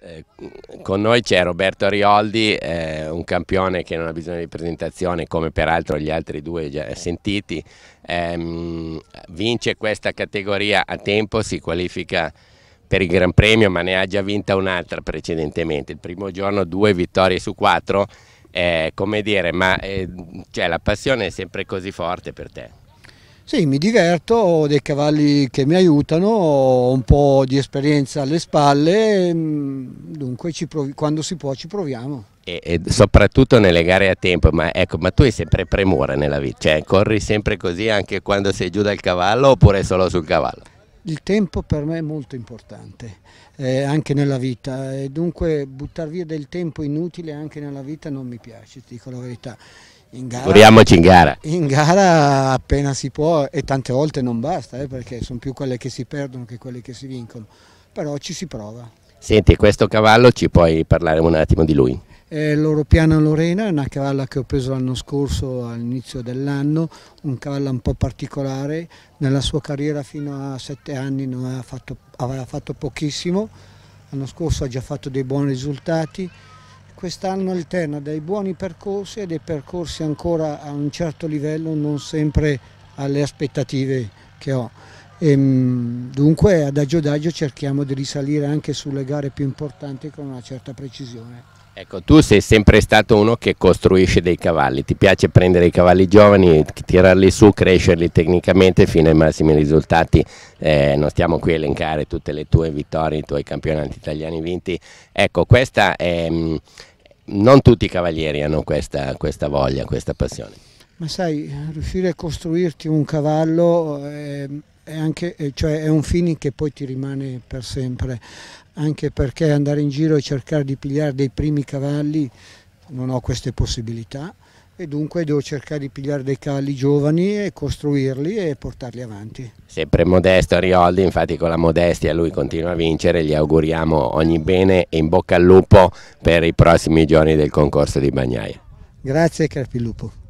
Eh, con noi c'è Roberto Arioldi, eh, un campione che non ha bisogno di presentazione, come peraltro gli altri due già sentiti. Eh, vince questa categoria a tempo, si qualifica per il Gran Premio, ma ne ha già vinta un'altra precedentemente. Il primo giorno due vittorie su quattro. Eh, come dire, ma eh, cioè, la passione è sempre così forte per te. Sì, mi diverto, ho dei cavalli che mi aiutano, ho un po' di esperienza alle spalle, mm, dunque quando si può ci proviamo. E, e, soprattutto nelle gare a tempo, ma, ecco, ma tu hai sempre premura nella vita, cioè corri sempre così anche quando sei giù dal cavallo oppure solo sul cavallo? il tempo per me è molto importante, eh, anche nella vita, e dunque buttare via del tempo inutile anche nella vita non mi piace, ti dico la verità. In gara, in gara. In gara appena si può e tante volte non basta, eh, perché sono più quelle che si perdono che quelle che si vincono, però ci si prova. Senti, questo cavallo ci puoi parlare un attimo di lui? Eh, L'Europiana Lorena è una cavalla che ho preso l'anno scorso all'inizio dell'anno, un cavallo un po' particolare, nella sua carriera fino a sette anni aveva fatto, aveva fatto pochissimo, l'anno scorso ha già fatto dei buoni risultati, quest'anno alterna dei buoni percorsi e dei percorsi ancora a un certo livello, non sempre alle aspettative che ho. E, ehm, dunque adagio adagio cerchiamo di risalire anche sulle gare più importanti con una certa precisione. Ecco, tu sei sempre stato uno che costruisce dei cavalli, ti piace prendere i cavalli giovani, tirarli su, crescerli tecnicamente fino ai massimi risultati, eh, non stiamo qui a elencare tutte le tue vittorie, i tuoi campionati italiani vinti, ecco questa è, mm, non tutti i cavalieri hanno questa, questa voglia, questa passione. Ma sai, riuscire a costruirti un cavallo... È ehm, è, anche, eh, cioè è un feeling che poi ti rimane per sempre, anche perché andare in giro e cercare di pigliare dei primi cavalli non ho queste possibilità e dunque devo cercare di pigliare dei cavalli giovani e costruirli e portarli avanti. Sempre modesto Arioldi, infatti con la modestia lui continua a vincere, gli auguriamo ogni bene e in bocca al lupo per i prossimi giorni del concorso di Bagnaia. Grazie Carpilupo.